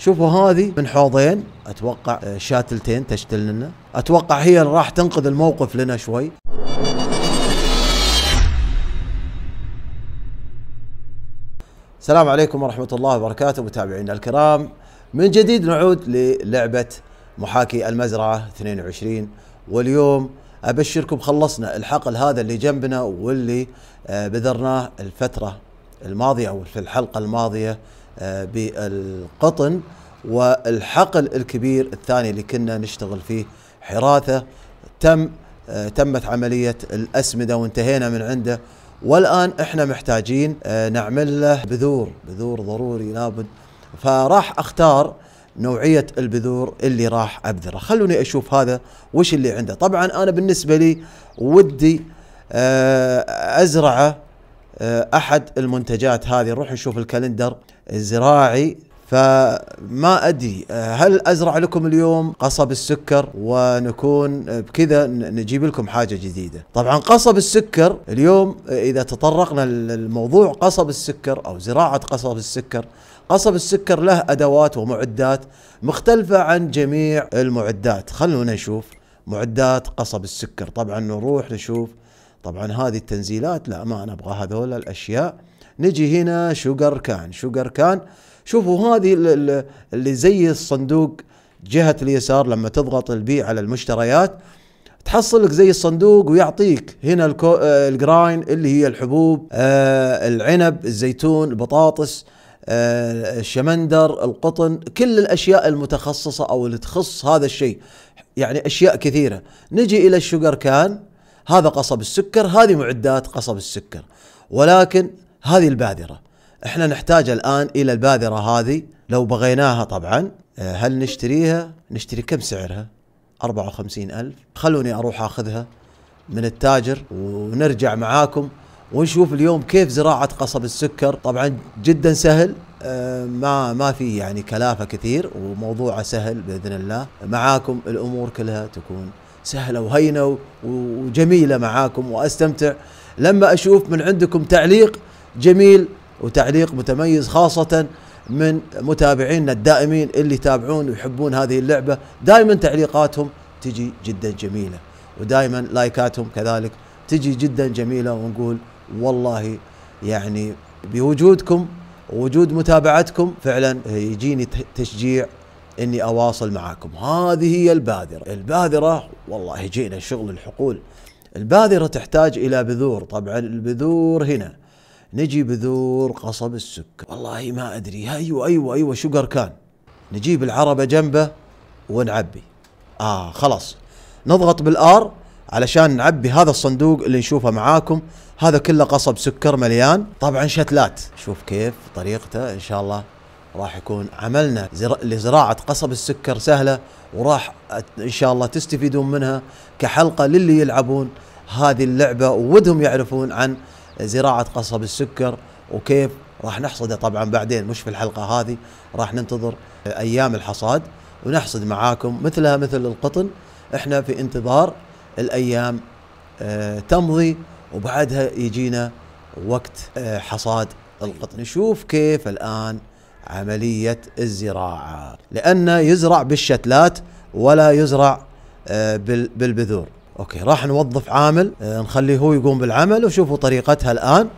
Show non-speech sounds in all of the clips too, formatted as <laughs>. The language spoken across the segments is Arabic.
شوفوا هذه من حوضين اتوقع آه، شاتلتين تشتل لنا اتوقع هي اللي راح تنقذ الموقف لنا شوي السلام عليكم ورحمة الله وبركاته متابعينا الكرام من جديد نعود للعبة محاكي المزرعة 22 واليوم أبشركم خلصنا الحقل هذا اللي جنبنا واللي آه، بذرناه الفترة الماضية أو في الحلقة الماضية آه، بالقطن والحقل الكبير الثاني اللي كنا نشتغل فيه حراثة تم آه، تمت عملية الأسمدة وانتهينا من عنده والآن احنا محتاجين آه، نعمل له بذور بذور ضروري لابد فراح اختار نوعية البذور اللي راح أبذره خلوني أشوف هذا وش اللي عنده طبعا أنا بالنسبة لي ودي أزرعه أحد المنتجات هذه نروح نشوف الكالندر الزراعي فما ادري هل ازرع لكم اليوم قصب السكر ونكون بكذا نجيب لكم حاجه جديده طبعا قصب السكر اليوم اذا تطرقنا للموضوع قصب السكر او زراعه قصب السكر قصب السكر له ادوات ومعدات مختلفه عن جميع المعدات خلونا نشوف معدات قصب السكر طبعا نروح نشوف طبعا هذه التنزيلات لا ما انا ابغى هذول الاشياء نجي هنا شوجر كان شوجر كان شوفوا هذه اللي زي الصندوق جهة اليسار لما تضغط البي على المشتريات تحصل لك زي الصندوق ويعطيك هنا الكو... آه، الجراين اللي هي الحبوب آه، العنب الزيتون البطاطس آه، الشمندر القطن كل الاشياء المتخصصه او اللي تخص هذا الشيء يعني اشياء كثيره نجي الى الشوجر كان هذا قصب السكر هذه معدات قصب السكر ولكن هذه البادرة احنا نحتاج الآن إلى البادرة هذه لو بغيناها طبعا آه، هل نشتريها نشتري كم سعرها 54 ألف خلوني أروح أخذها من التاجر ونرجع معاكم ونشوف اليوم كيف زراعة قصب السكر طبعا جدا سهل آه، ما ما في يعني كلافه كثير وموضوعه سهل باذن الله معاكم الامور كلها تكون سهله وهينه وجميله معاكم واستمتع لما اشوف من عندكم تعليق جميل وتعليق متميز خاصة من متابعينا الدائمين اللي يتابعون ويحبون هذه اللعبة دائما تعليقاتهم تجي جدا جميلة ودائما لايكاتهم كذلك تجي جدا جميلة ونقول والله يعني بوجودكم وجود متابعتكم فعلا يجيني تشجيع اني اواصل معاكم هذه هي الباذرة الباذرة والله جينا شغل الحقول الباذرة تحتاج الى بذور طبعا البذور هنا نجي بذور قصب السكر والله ما أدري أيوة أيوة أيوة شجر كان نجيب العربة جنبه ونعبي آه خلاص نضغط بالآر علشان نعبي هذا الصندوق اللي نشوفه معاكم هذا كله قصب سكر مليان طبعا شتلات شوف كيف طريقته ان شاء الله راح يكون عملنا لزراعة قصب السكر سهلة وراح ان شاء الله تستفيدون منها كحلقة للي يلعبون هذه اللعبة وودهم يعرفون عن زراعه قصب السكر وكيف راح نحصده طبعا بعدين مش في الحلقه هذه راح ننتظر ايام الحصاد ونحصد معاكم مثلها مثل القطن احنا في انتظار الايام آه، تمضي وبعدها يجينا وقت آه، حصاد القطن نشوف كيف الان عمليه الزراعه لانه يزرع بالشتلات ولا يزرع آه، بالبذور اوكي راح نوظف عامل آه، نخليه هو يقوم بالعمل وشوفوا طريقتها الان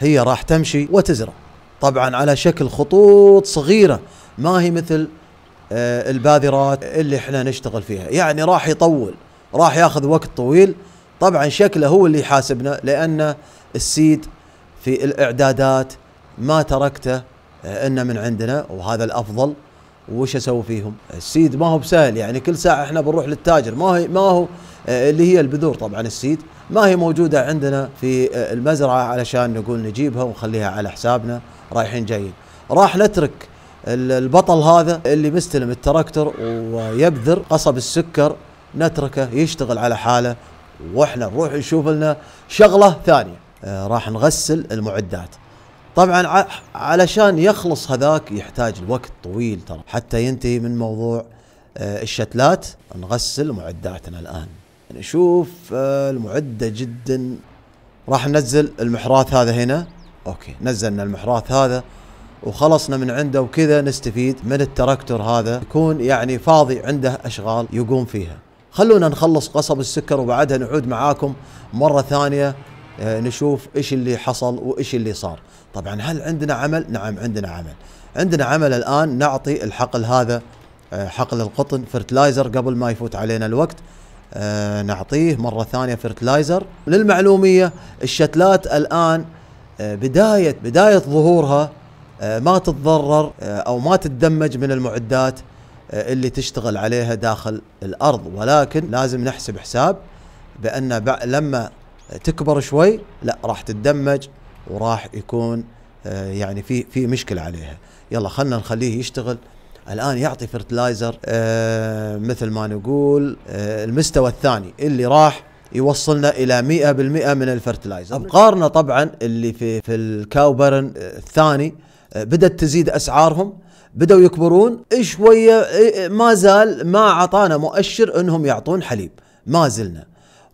هي راح تمشي وتزرع طبعا على شكل خطوط صغيره ما هي مثل آه، الباذرات اللي احنا نشتغل فيها يعني راح يطول راح ياخذ وقت طويل طبعا شكله هو اللي يحاسبنا لان السيد في الاعدادات ما تركته آه، انه من عندنا وهذا الافضل وش اسوي فيهم؟ السيد ما هو بسهل يعني كل ساعه احنا بنروح للتاجر ما هي ما هو آه، اللي هي البذور طبعا السيد ما هي موجوده عندنا في آه، المزرعه علشان نقول نجيبها ونخليها على حسابنا رايحين جايين راح نترك البطل هذا اللي مستلم التراكتور ويبذر قصب السكر نتركه يشتغل على حاله واحنا نروح نشوف لنا شغله ثانيه آه، راح نغسل المعدات طبعا علشان يخلص هذاك يحتاج لوقت طويل ترى حتى ينتهي من موضوع آه، الشتلات نغسل معداتنا الان نشوف آه، المعده جدا راح ننزل المحراث هذا هنا اوكي نزلنا المحراث هذا وخلصنا من عنده وكذا نستفيد من التراكتور هذا يكون يعني فاضي عنده اشغال يقوم فيها خلونا نخلص قصب السكر وبعدها نعود معاكم مره ثانيه آه، نشوف ايش اللي حصل وايش اللي صار طبعا هل عندنا عمل نعم عندنا عمل عندنا عمل الان نعطي الحقل هذا آه، حقل القطن فرتلايزر قبل ما يفوت علينا الوقت آه، نعطيه مرة ثانية فرتلايزر للمعلومية الشتلات الآن بداية بداية ظهورها ما تتضرر أو ما تتدمج من المعدات اللي تشتغل عليها داخل الأرض ولكن لازم نحسب حساب بأن لما تكبر شوي لا راح تتدمج وراح يكون آه، يعني في في مشكله عليها يلا خلنا نخليه يشتغل الان يعطي فرتلايزر آه، مثل ما نقول آه، المستوى الثاني اللي راح يوصلنا الى 100% من الفرتلايزر ابقارنا طبعا اللي في في الكاوبرن الثاني بدات تزيد اسعارهم بدأوا يكبرون شوية ما زال ما أعطانا مؤشر أنهم يعطون حليب ما زلنا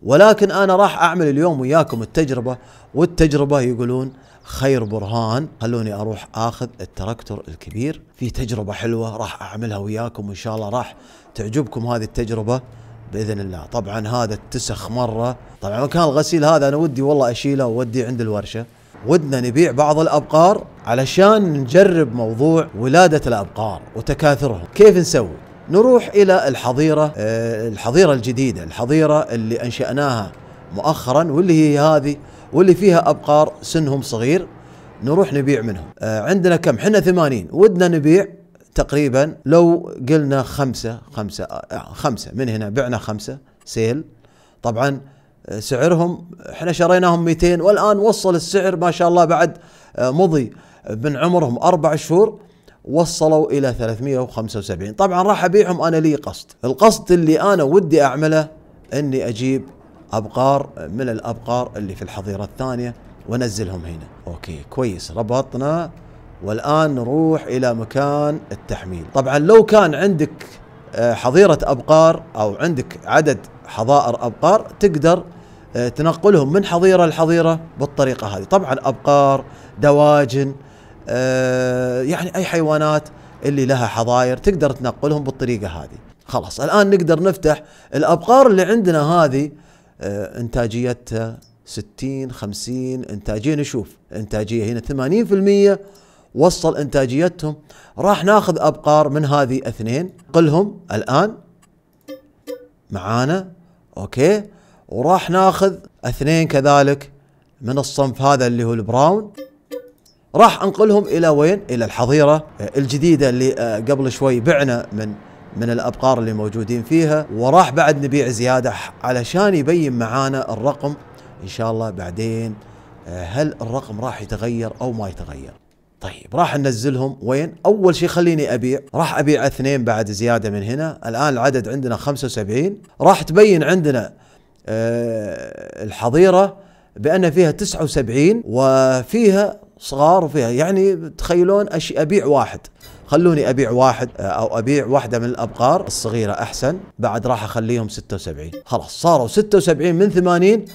ولكن انا راح اعمل اليوم وياكم التجربه والتجربه يقولون خير برهان خلوني اروح اخذ التراكتور الكبير في تجربه حلوه راح اعملها وياكم وان شاء الله راح تعجبكم هذه التجربه باذن الله طبعا هذا اتسخ مره طبعا مكان الغسيل هذا انا ودي والله اشيله وودي عند الورشه ودنا نبيع بعض الابقار علشان نجرب موضوع ولاده الابقار وتكاثرهم كيف نسوي نروح إلى الحظيرة آه، الحظيرة الجديدة الحظيرة اللي أنشأناها مؤخرا واللي هي هذه واللي فيها أبقار سنهم صغير نروح نبيع منهم آه، عندنا كم حنا ثمانين ودنا نبيع تقريبا لو قلنا خمسة خمسة آه، خمسة من هنا بعنا خمسة سيل طبعا سعرهم احنا شريناهم 200 والان وصل السعر ما شاء الله بعد مضي من عمرهم اربع شهور وصلوا الى 375 طبعا راح ابيعهم انا لي قصد القصد اللي انا ودي اعمله اني اجيب ابقار من الابقار اللي في الحظيره الثانيه وانزلهم هنا اوكي كويس ربطنا والان نروح الى مكان التحميل طبعا لو كان عندك آه، حظيره ابقار او عندك عدد حظائر ابقار تقدر آه، تنقلهم من حظيره لحظيره بالطريقه هذه طبعا ابقار دواجن آه، يعني اي حيوانات اللي لها حظاير تقدر تنقلهم بالطريقه هذه خلاص الان نقدر نفتح الابقار اللي عندنا هذه آه، انتاجيتها 60 50 انتاجيه نشوف انتاجيه هنا 80% وصل انتاجيتهم راح ناخذ ابقار من هذه اثنين قلهم الان معانا اوكي وراح ناخذ اثنين كذلك من الصنف هذا اللي هو البراون راح انقلهم الى وين؟ الى الحظيره الجديده اللي آه، قبل شوي بعنا من من الابقار اللي موجودين فيها وراح بعد نبيع زياده علشان يبين معانا الرقم ان شاء الله بعدين آه، هل الرقم راح يتغير او ما يتغير طيب راح ننزلهم وين اول شيء خليني ابيع راح ابيع اثنين بعد زياده من هنا الان العدد عندنا 75 راح تبين عندنا آه، الحظيره بان فيها 79 وفيها صغار وفيها يعني تخيلون ابيع واحد خلوني ابيع واحد آه، او ابيع واحده من الابقار الصغيره احسن بعد راح اخليهم 76 خلاص صاروا 76 من 80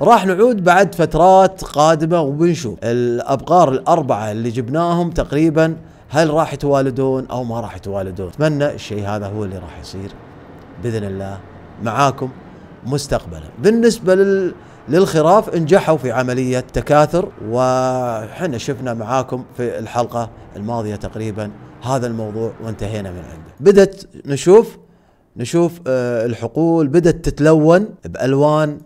راح نعود بعد فترات قادمه وبنشوف الابقار الاربعه اللي جبناهم تقريبا هل راح يتوالدون او ما راح يتوالدون اتمنى الشيء هذا هو اللي راح يصير باذن الله معاكم مستقبلا بالنسبه لل للخراف انجحوا في عملية تكاثر وحنا شفنا معاكم في الحلقة الماضية تقريبا هذا الموضوع وانتهينا من عنده بدأت نشوف نشوف آه، الحقول بدأت تتلون بألوان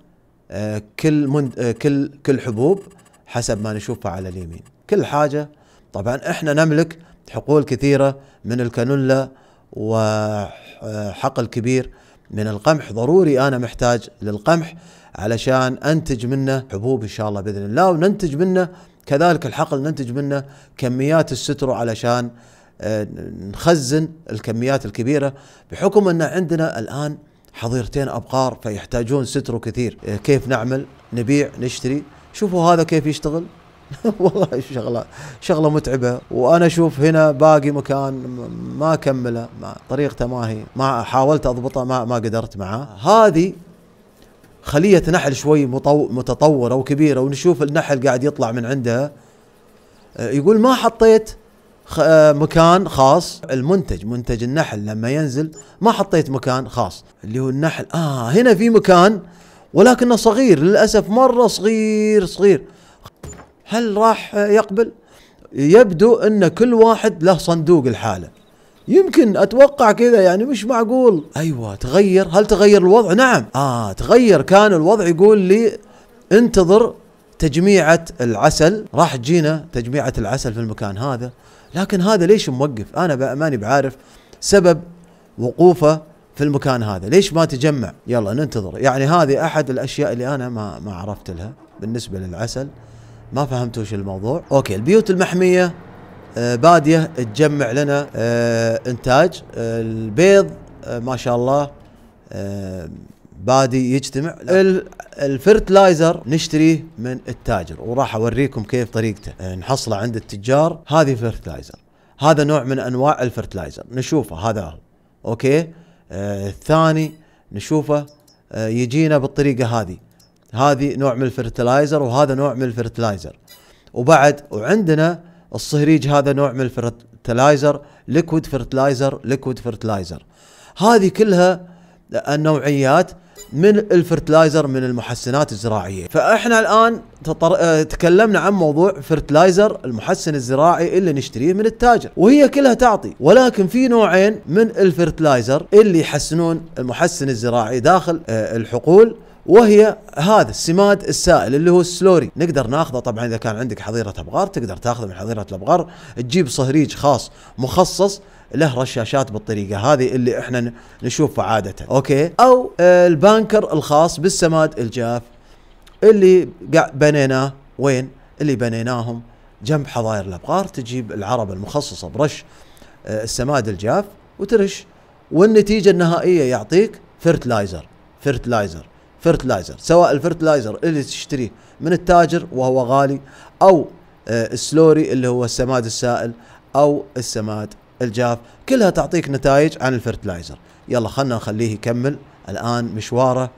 آه، كل من آه، كل كل حبوب حسب ما نشوفها على اليمين كل حاجة طبعا احنا نملك حقول كثيرة من الكانولا وحقل كبير من القمح ضروري أنا محتاج للقمح علشان أنتج منه حبوب إن شاء الله بإذن الله وننتج منه كذلك الحقل ننتج منه كميات السترو علشان آه، نخزن الكميات الكبيرة بحكم أن عندنا الآن حظيرتين أبقار فيحتاجون سترو كثير آه، كيف نعمل نبيع نشتري شوفوا هذا كيف يشتغل <laughs> والله شغله شغله متعبه وانا اشوف هنا باقي مكان ما اكمله ما طريقته ما هي ما حاولت اضبطه ما ما قدرت معاه هذه خليه نحل شوي متطوره وكبيره ونشوف النحل قاعد يطلع من عندها آه، يقول ما حطيت آه، مكان خاص المنتج منتج النحل لما ينزل ما حطيت مكان خاص اللي هو النحل اه هنا في مكان ولكنه صغير للاسف مره صغير صغير هل راح يقبل؟ يبدو ان كل واحد له صندوق الحاله يمكن اتوقع كذا يعني مش معقول ايوه تغير هل تغير الوضع نعم اه تغير كان الوضع يقول لي انتظر تجميعة العسل راح تجينا تجميعة العسل في المكان هذا لكن هذا ليش موقف انا ماني بعارف سبب وقوفه في المكان هذا ليش ما تجمع يلا ننتظر يعني هذه احد الاشياء اللي انا ما ما عرفت لها بالنسبة للعسل ما فهمتوا وش الموضوع اوكي البيوت المحميه آه، باديه تجمع لنا آه، انتاج آه، البيض ما شاء الله بادي يجتمع الفرتلايزر نشتريه من التاجر وراح اوريكم كيف طريقته نحصله عند التجار هذه فرتلايزر هذا نوع من انواع الفرتلايزر نشوفه هذا اوكي آه الثاني نشوفه آه يجينا بالطريقه هذه هذه نوع من الفرتلايزر وهذا نوع من الفرتلايزر وبعد وعندنا الصهريج هذا نوع من الفرتلايزر ليكويد فرتلايزر ليكويد فرتلايزر هذه كلها النوعيات من الفرتلايزر من المحسنات الزراعيه فاحنا الان تطر... آه، تكلمنا عن موضوع فرتلايزر المحسن الزراعي اللي نشتريه من التاجر وهي كلها تعطي ولكن في نوعين من الفرتلايزر اللي يحسنون المحسن الزراعي داخل آه، الحقول وهي هذا السماد السائل اللي هو السلوري نقدر ناخذه طبعا اذا كان عندك حظيره ابغار تقدر تاخذه من حظيره الابغار تجيب صهريج خاص مخصص له رشاشات بالطريقه هذه اللي احنا نشوفها عاده اوكي او آه، البانكر الخاص بالسماد الجاف اللي بنيناه وين اللي بنيناهم جنب حظاير الابغار تجيب العربه المخصصه برش آه، السماد الجاف وترش والنتيجه النهائيه يعطيك فرتلايزر فرتلايزر فرتلايزر سواء الفرتلايزر اللي تشتريه من التاجر وهو غالي او آه، السلوري اللي هو السماد السائل او السماد الجاف كلها تعطيك نتائج عن الفرتلايزر يلا خلنا نخليه يكمل الان مشواره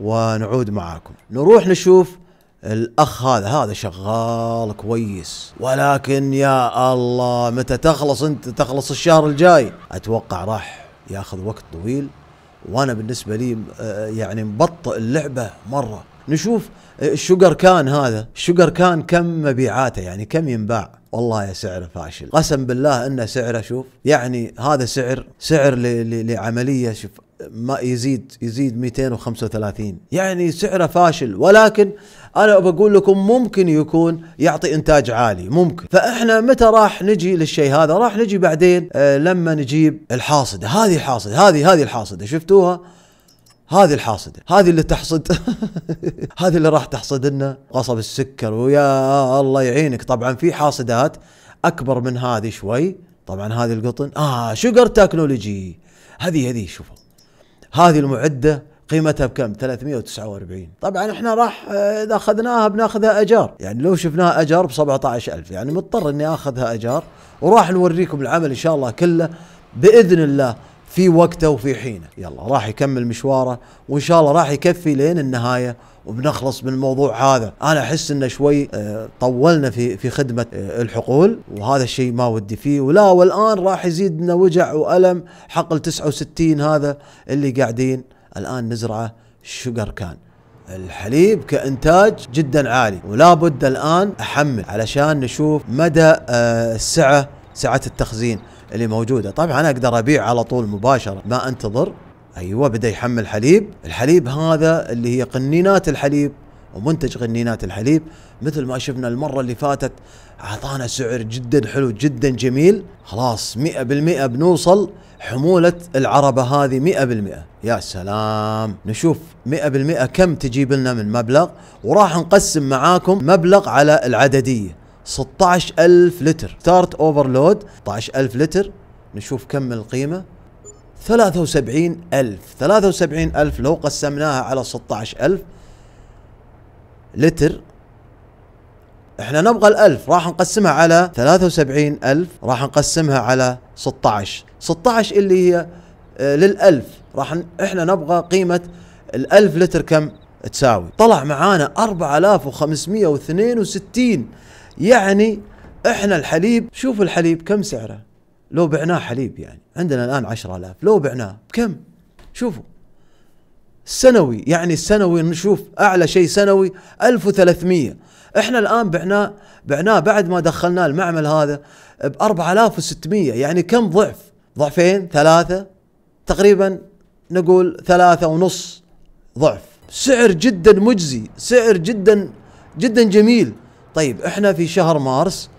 ونعود معاكم نروح نشوف الاخ هذا هذا شغال كويس ولكن يا الله متى تخلص انت تخلص الشهر الجاي اتوقع راح ياخذ وقت طويل وانا بالنسبه لي آه، يعني مبطئ اللعبه مره نشوف آه، الشوجر كان هذا الشوجر كان كم مبيعاته يعني كم ينباع والله يا سعره فاشل قسم بالله انه سعره شوف يعني هذا سعر سعر لعمليه شوف ما يزيد يزيد 235 يعني سعره فاشل ولكن انا بقول لكم ممكن يكون يعطي انتاج عالي ممكن فاحنا متى راح نجي للشيء هذا راح نجي بعدين آه لما نجيب الحاصده هذه الحاصده هذه هذه الحاصده شفتوها هذه الحاصده هذه اللي تحصد <laughs> هذه اللي راح تحصد لنا قصب السكر ويا الله يعينك طبعا في حاصدات اكبر من هذه شوي طبعا هذه القطن اه شوجر تكنولوجي هذه هذه شوفوا هذه المعده قيمتها بكم 349 طبعا احنا راح آه، اذا اخذناها بناخذها اجار يعني لو شفناها اجار ب 17000 يعني مضطر اني اخذها اجار وراح نوريكم العمل ان شاء الله كله باذن الله في وقته وفي حينه يلا راح يكمل مشواره وان شاء الله راح يكفي لين النهايه وبنخلص من الموضوع هذا انا احس انه شوي آه، طولنا في في خدمه آه، الحقول وهذا الشيء ما ودي فيه ولا والان راح يزيدنا وجع والم حقل 69 هذا اللي قاعدين الان نزرعه شجر كان الحليب كإنتاج جدا عالي ولا بد الآن أحمل علشان نشوف مدى آه، السعة سعة التخزين اللي موجودة طبعا أنا أقدر أبيع على طول مباشرة ما أنتظر ايوه بدا يحمل حليب الحليب هذا اللي هي قنينات الحليب ومنتج قنينات الحليب مثل ما شفنا المره اللي فاتت اعطانا سعر جدا حلو جدا جميل خلاص 100% بنوصل حمولة العربة هذه 100% يا سلام نشوف 100% كم تجيب لنا من مبلغ وراح نقسم معاكم مبلغ على العددية 16000 لتر ستارت اوفرلود 16000 لتر نشوف كم القيمة 73 ألف 73 ألف لو قسمناها على 16 ألف لتر احنا نبغى الألف راح نقسمها على 73 ألف راح نقسمها على 16 16 اللي هي آه، للألف راح احنا نبغى قيمة الألف لتر كم تساوي طلع معانا 4562 يعني احنا الحليب شوف الحليب كم سعره لو بعناه حليب يعني عندنا الآن عشرة آلاف لو بعناه بكم شوفوا السنوي يعني السنوي نشوف أعلى شيء سنوي 1300 احنا الآن بعناه بعناه بعد ما دخلناه المعمل هذا ب 4600 يعني كم ضعف ضعفين ثلاثة تقريبا نقول ثلاثة ونص ضعف سعر جدا مجزي سعر جدا جدا جميل طيب احنا في شهر مارس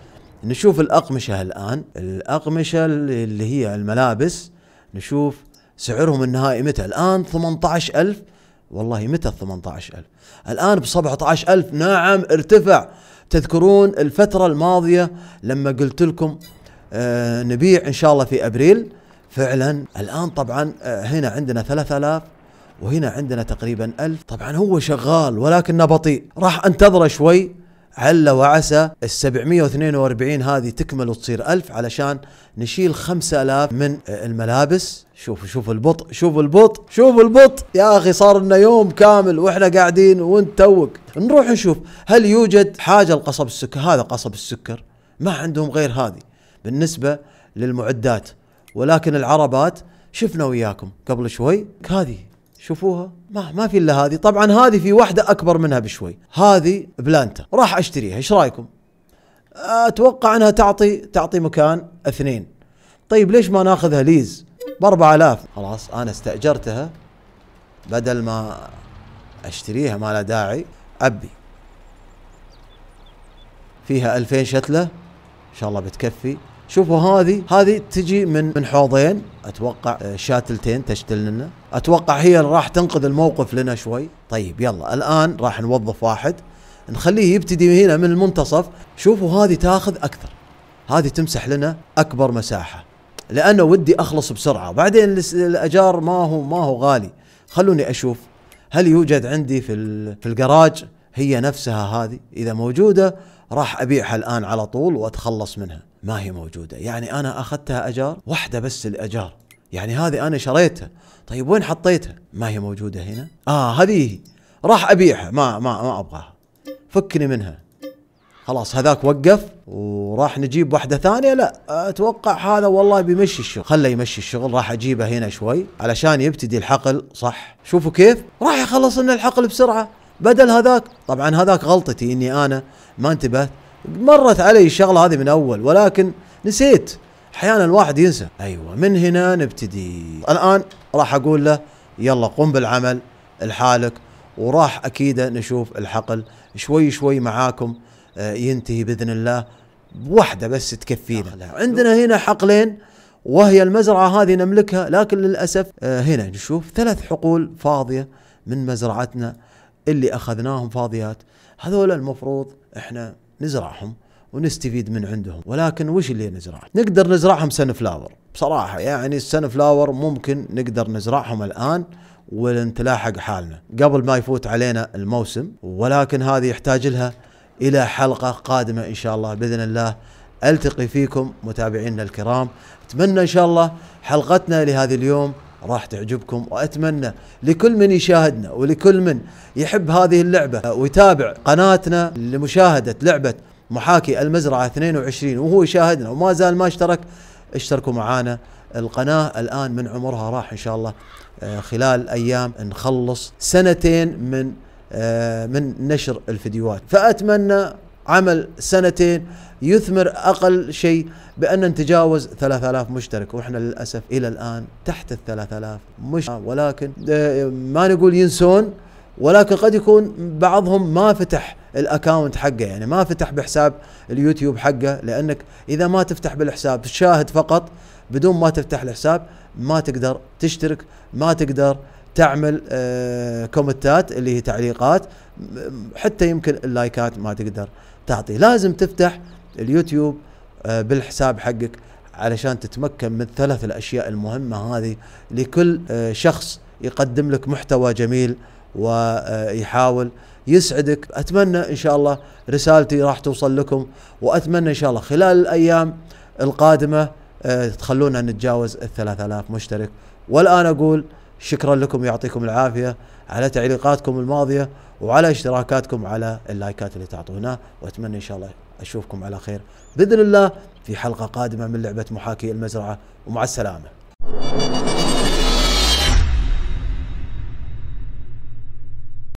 نشوف الأقمشة الآن الأقمشة اللي هي الملابس نشوف سعرهم النهائي متى الآن 18000 والله متى 18000 الآن ب 17000 نعم ارتفع تذكرون الفترة الماضية لما قلت لكم آه نبيع إن شاء الله في أبريل فعلا الآن طبعا آه، هنا عندنا 3000 وهنا عندنا تقريبا 1000 طبعا هو شغال ولكنه بطيء راح انتظره شوي عل وعسى ال 742 هذه تكمل وتصير 1000 علشان نشيل 5000 من الملابس شوفوا شوفوا البطء شوفوا البطء شوفوا البطء يا اخي صار لنا يوم كامل واحنا قاعدين وانت توك نروح نشوف هل يوجد حاجه لقصب السكر هذا قصب السكر ما عندهم غير هذه بالنسبه للمعدات ولكن العربات شفنا وياكم قبل شوي هذه شوفوها ما ما في الا هذه طبعا هذه في واحده اكبر منها بشوي هذه بلانتا راح اشتريها ايش رايكم اتوقع انها تعطي تعطي مكان اثنين طيب ليش ما ناخذها ليز ب 4000 خلاص انا استاجرتها بدل ما اشتريها ما لها داعي ابي فيها 2000 شتله ان شاء الله بتكفي شوفوا هذه هذه تجي من من حوضين اتوقع آه، شاتلتين تشتل لنا اتوقع هي اللي راح تنقذ الموقف لنا شوي طيب يلا الان راح نوظف واحد نخليه يبتدي هنا من المنتصف شوفوا هذه تاخذ اكثر هذه تمسح لنا اكبر مساحه لانه ودي اخلص بسرعه وبعدين الاجار ما هو ما هو غالي خلوني اشوف هل يوجد عندي في في الجراج هي نفسها هذه اذا موجوده راح ابيعها الان على طول واتخلص منها ما هي موجودة يعني أنا أخذتها أجار واحدة بس الأجار يعني هذه أنا شريتها طيب وين حطيتها ما هي موجودة هنا آه هذه راح أبيعها ما ما ما أبغاها فكني منها خلاص هذاك وقف وراح نجيب واحدة ثانية لا أتوقع هذا والله بيمشي الشغل خله يمشي الشغل راح أجيبه هنا شوي علشان يبتدي الحقل صح شوفوا كيف راح يخلص لنا الحقل بسرعة بدل هذاك طبعا هذاك غلطتي اني انا ما انتبهت مرت علي الشغله هذه من اول ولكن نسيت احيانا الواحد ينسى ايوه من هنا نبتدي الان راح اقول له يلا قم بالعمل لحالك وراح اكيد نشوف الحقل شوي شوي معاكم آه، ينتهي باذن الله واحده بس تكفينا عندنا هنا حقلين وهي المزرعه هذه نملكها لكن للاسف آه، هنا نشوف ثلاث حقول فاضيه من مزرعتنا اللي اخذناهم فاضيات هذول المفروض احنا نزرعهم ونستفيد من عندهم ولكن وش اللي نزرعه نقدر نزرعهم سن فلاور بصراحة يعني السن فلاور ممكن نقدر نزرعهم الآن ونتلاحق حالنا قبل ما يفوت علينا الموسم ولكن هذه يحتاج لها إلى حلقة قادمة إن شاء الله بإذن الله ألتقي فيكم متابعينا الكرام أتمنى إن شاء الله حلقتنا لهذا اليوم راح تعجبكم واتمنى لكل من يشاهدنا ولكل من يحب هذه اللعبه ويتابع قناتنا لمشاهده لعبه محاكي المزرعه 22 وهو يشاهدنا وما زال ما اشترك اشتركوا معانا القناه الان من عمرها راح ان شاء الله آه، خلال ايام نخلص سنتين من آه، من نشر الفيديوهات فاتمنى عمل سنتين يثمر أقل شيء بأن نتجاوز 3000 مشترك وإحنا للأسف إلى الآن تحت ال 3000 مشترك ولكن آه، ما نقول ينسون ولكن قد يكون بعضهم ما فتح الاكاونت حقه يعني ما فتح بحساب اليوتيوب حقه لانك اذا ما تفتح بالحساب تشاهد فقط بدون ما تفتح الحساب ما تقدر تشترك ما تقدر تعمل آه، كومنتات اللي هي تعليقات حتى يمكن اللايكات ما تقدر تعطي لازم تفتح اليوتيوب آه، بالحساب حقك علشان تتمكن من ثلاث الاشياء المهمه هذه لكل آه، شخص يقدم لك محتوى جميل ويحاول آه، يسعدك اتمنى ان شاء الله رسالتي راح توصل لكم واتمنى ان شاء الله خلال الايام القادمه تخلونا نتجاوز ال 3000 مشترك والان اقول شكرا لكم يعطيكم العافيه على تعليقاتكم الماضيه وعلى اشتراكاتكم على اللايكات اللي تعطونا واتمنى ان شاء الله اشوفكم على خير باذن الله في حلقه قادمه من لعبه محاكي المزرعه ومع السلامه